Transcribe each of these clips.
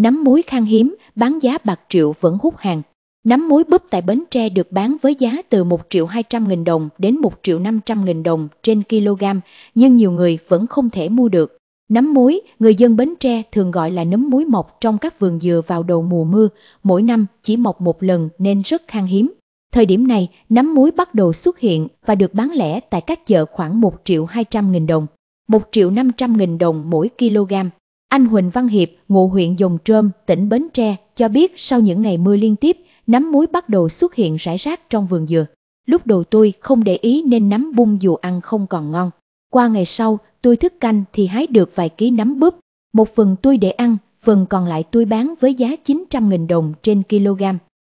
nấm muối khan hiếm, bán giá bạc triệu vẫn hút hàng. nấm muối búp tại Bến Tre được bán với giá từ 1 triệu 200 nghìn đồng đến 1 triệu 500 nghìn đồng trên kg, nhưng nhiều người vẫn không thể mua được. Nấm muối, người dân Bến Tre thường gọi là nấm muối mọc trong các vườn dừa vào đầu mùa mưa, mỗi năm chỉ mọc một lần nên rất khan hiếm. Thời điểm này, nấm muối bắt đầu xuất hiện và được bán lẻ tại các chợ khoảng 1 triệu 200 nghìn đồng, 1 triệu 500 nghìn đồng mỗi kg. Anh Huỳnh Văn Hiệp, ngụ huyện Dòng Trơm, tỉnh Bến Tre, cho biết sau những ngày mưa liên tiếp, nấm muối bắt đầu xuất hiện rải rác trong vườn dừa. Lúc đầu tôi không để ý nên nấm bung dù ăn không còn ngon. Qua ngày sau, tôi thức canh thì hái được vài ký nấm búp. Một phần tôi để ăn, phần còn lại tôi bán với giá 900.000 đồng trên kg.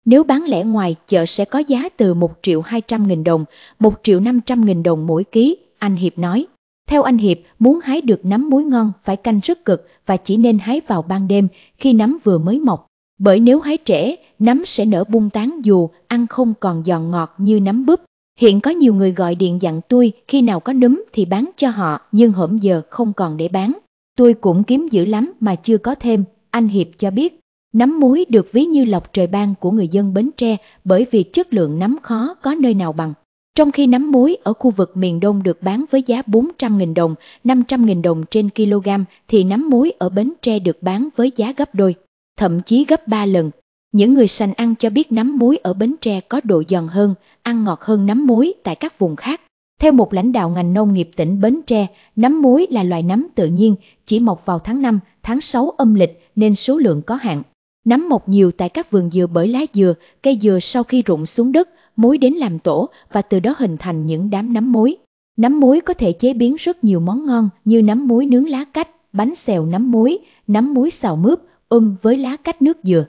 Nếu bán lẻ ngoài, chợ sẽ có giá từ 1 triệu 200.000 đồng, 1 triệu 500.000 đồng mỗi ký, anh Hiệp nói. Theo anh Hiệp, muốn hái được nấm muối ngon phải canh rất cực và chỉ nên hái vào ban đêm khi nấm vừa mới mọc. Bởi nếu hái trễ, nấm sẽ nở bung tán dù ăn không còn giòn ngọt như nấm búp. Hiện có nhiều người gọi điện dặn tôi khi nào có nấm thì bán cho họ nhưng hổm giờ không còn để bán. Tôi cũng kiếm dữ lắm mà chưa có thêm, anh Hiệp cho biết. Nấm muối được ví như lọc trời ban của người dân Bến Tre bởi vì chất lượng nấm khó có nơi nào bằng. Trong khi nấm muối ở khu vực miền Đông được bán với giá 400.000 đồng, 500.000 đồng trên kg thì nấm muối ở Bến Tre được bán với giá gấp đôi, thậm chí gấp 3 lần. Những người sành ăn cho biết nấm muối ở Bến Tre có độ giòn hơn, ăn ngọt hơn nấm muối tại các vùng khác. Theo một lãnh đạo ngành nông nghiệp tỉnh Bến Tre, nấm muối là loài nấm tự nhiên, chỉ mọc vào tháng 5, tháng 6 âm lịch nên số lượng có hạn nắm mọc nhiều tại các vườn dừa bởi lá dừa, cây dừa sau khi rụng xuống đất, mối đến làm tổ và từ đó hình thành những đám nấm mối. Nấm mối có thể chế biến rất nhiều món ngon như nấm mối nướng lá cách, bánh xèo nấm mối, nấm mối xào mướp, ôm um với lá cách nước dừa.